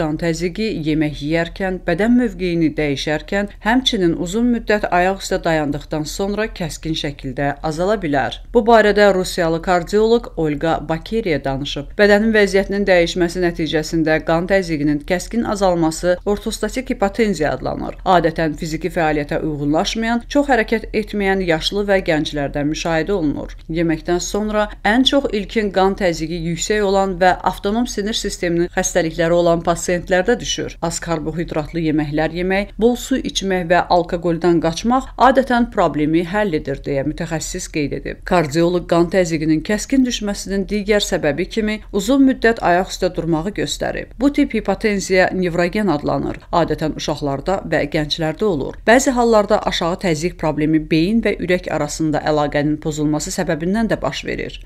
qan təzyiqi, yemək yeyərkən, bədən mövqeyini dəyişərkən, həmçinin uzun müddət ayaq üstə dayandıqdan sonra kəskin şəkildə azala bilər. Bu barədə Rusiyalı kardioloq Olga Bakeriya danışıb. Bədənin vəziyyətinin dəyişməsi nəticəsində qan təzyiqinin kəskin azalması ortostatik hipotenziya adlanır. Adətən fiziki fəaliyyətə uyğunlaşmayan, çox hərəkət etməyən yaşlı və gənclərdə müşahidə olunur. Yeməkdən sonra ən çox ilkin qan təzyiqi yüksək olan və avtonom sinir sisteminin xəstəlikləri olan pasientlər prosentlərdə düşür. Az karbohidratlı yeməklər yemək, bol su içmək və alkoqoldan qaçmaq adətən problemi həll edir deyə mütəxəssis qeyd edib. Kardioloq qan təzyiqinin kəskin düşməsinin digər səbəbi kimi uzun müddət ayaq üstə durmağı göstərib. Bu tip hipotenziya nevrogen adlanır. Adətən uşaqlarda və gənclərdə olur. Bəzi hallarda aşağı təzyiq problemi beyin və ürək arasında əlaqənin pozulması səbəbindən də baş verir.